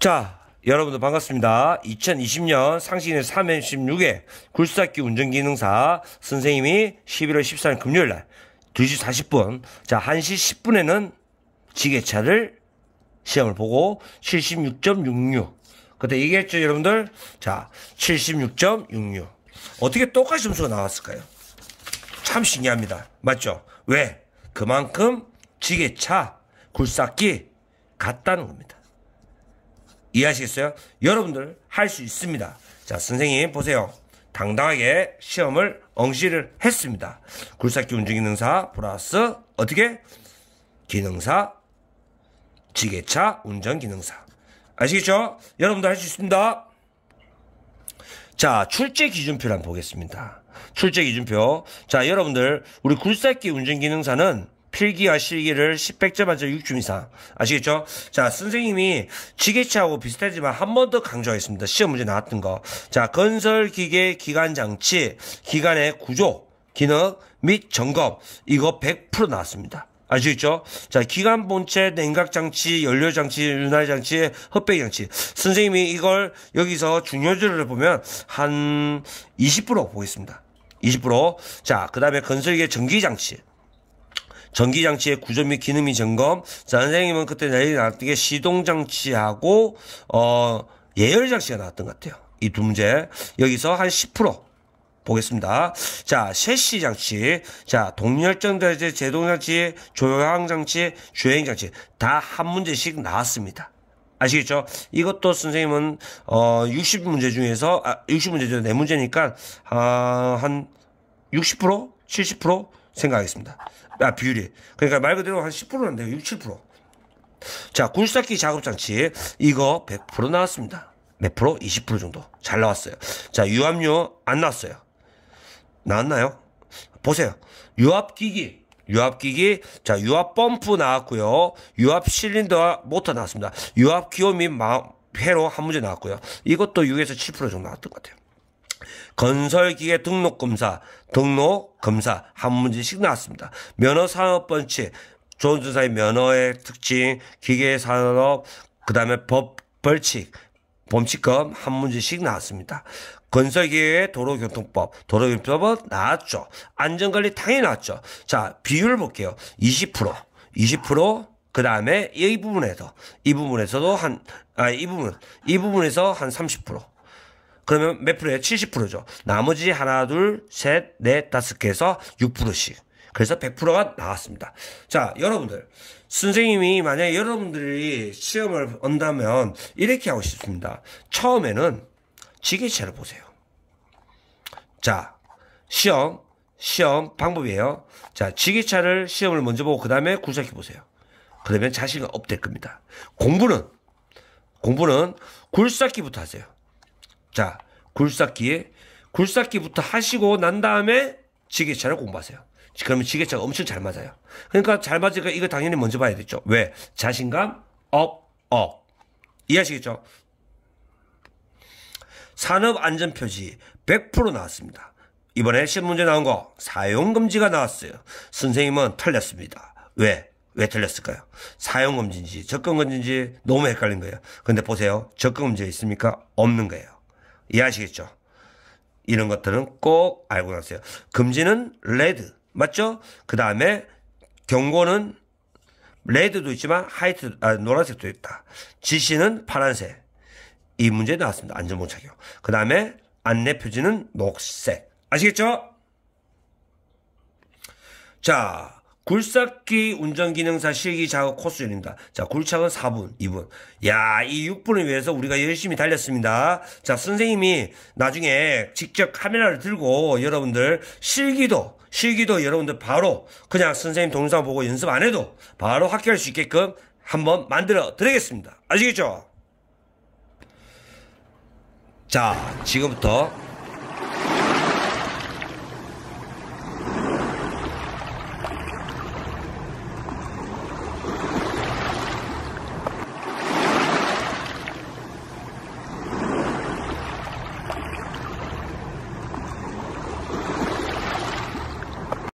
자, 여러분들 반갑습니다. 2020년 상신의 316회 굴삭기 운전기능사 선생님이 11월 13일 금요일 날 2시 40분, 자, 1시 10분에는 지게차를 시험을 보고 76.66. 그때 얘기했죠, 여러분들? 자, 76.66. 어떻게 똑같이 점수가 나왔을까요? 참 신기합니다. 맞죠? 왜? 그만큼 지게차, 굴삭기 같다는 겁니다. 이해하시겠어요? 여러분들 할 수 있습니다. 자, 선생님 보세요. 당당하게 시험을 엉시를 했습니다. 굴삭기 운전기능사 플러스 어떻게? 기능사, 지게차 운전기능사. 아시겠죠? 여러분도 할 수 있습니다. 자, 출제 기준표를 한번 보겠습니다. 출제 기준표. 자, 여러분들 우리 굴삭기 운전기능사는 필기와 실기를 10백점 만점 6점 이상. 아시겠죠? 자, 선생님이 지게차하고 비슷하지만 한 번 더 강조하겠습니다. 시험 문제 나왔던 거. 자, 건설 기계 기관 장치, 기관의 구조, 기능 및 점검. 이거 100% 나왔습니다. 아시겠죠? 자, 기관 본체, 냉각 장치, 연료 장치, 윤활 장치, 흡백 장치. 선생님이 이걸 여기서 중요도를 보면 한 20% 보겠습니다. 20%. 자, 그 다음에 건설계 기 전기 장치. 전기장치의 구조 및 기능 및 점검. 자, 선생님은 그때 내일 나왔던 게 시동장치하고, 어, 예열장치가 나왔던 것 같아요. 이 두 문제. 여기서 한 10% 보겠습니다. 자, 셋시 장치. 자, 동열전 대제, 제동장치, 조향장치, 주행장치. 다 한 문제씩 나왔습니다. 아시겠죠? 이것도 선생님은 어 60문제 중에서 아 60문제 중에 4문제니까 아, 한 60%? 70%? 생각하겠습니다. 아, 비율이. 그러니까 말 그대로 한 10%는 돼요. 6, 7%. 자, 굴삭기 작업장치. 이거 100% 나왔습니다. 몇 프로? 20% 정도. 잘 나왔어요. 자, 유압류 안 나왔어요. 나왔나요? 보세요. 유압기기. 유압기기, 자, 유압 펌프 나왔고요. 유압 실린더 모터 나왔습니다. 유압 기호 및 회로 한 문제 나왔고요. 이것도 6에서 7% 정도 나왔던 것 같아요. 건설기계 등록검사, 등록검사 한 문제씩 나왔습니다. 면허산업 번치, 조원준사의 면허의 특징, 기계산업, 그 다음에 법, 벌칙, 범칙금 한 문제씩 나왔습니다. 건설기계의 도로교통법, 도로교통법은 나왔죠. 안전관리 당연히 나왔죠. 자, 비율 볼게요. 20%, 20%, 그 다음에 이 부분에서, 이 부분에서도 한, 아, 이 부분, 이 부분에서 한 30%. 그러면 몇 프로예요? 70%죠. 나머지 하나, 둘, 셋, 넷, 다섯 개에서 6%씩. 그래서 100%가 나왔습니다. 자, 여러분들. 선생님이 만약에 여러분들이 시험을 온다면 이렇게 하고 싶습니다. 처음에는 지게체를 보세요. 자, 시험, 시험 방법이에요. 자, 지게차를 시험을 먼저 보고 그 다음에 구석기 보세요. 그러면 자신감 업될 겁니다. 공부는 공부는 굴삭기부터 하세요. 자, 굴삭기에 굴삭기부터 하시고 난 다음에 지게차를 공부하세요. 그러면 지게차가 엄청 잘 맞아요. 그러니까 잘 맞으니까 이거 당연히 먼저 봐야 되죠. 왜? 자신감 업, 업. 이해하시겠죠? 산업안전표지 100% 나왔습니다. 이번에 시험 문제 나온 거 사용금지가 나왔어요. 선생님은 틀렸습니다. 왜? 왜 틀렸을까요? 사용금지인지 접근금지인지 너무 헷갈린 거예요. 근데 보세요. 접근금지 가 있습니까? 없는 거예요. 이해하시겠죠? 이런 것들은 꼭 알고 나세요. 금지는 레드, 맞죠? 그 다음에 경고는 레드도 있지만 하이트, 아, 노란색도 있다. 지시는 파란색. 이 문제 나왔습니다. 안전봉 착용. 그 다음에 안내 표지는 녹색. 아시겠죠? 자, 굴삭기 운전기능사 실기 작업 코스입니다. 자, 굴착은 4분, 2분. 야, 이 6분을 위해서 우리가 열심히 달렸습니다. 자, 선생님이 나중에 직접 카메라를 들고 여러분들 실기도, 실기도 여러분들 바로 그냥 선생님 동영상 보고 연습 안 해도 바로 합격할 수 있게끔 한번 만들어 드리겠습니다. 아시겠죠? 자, 지금부터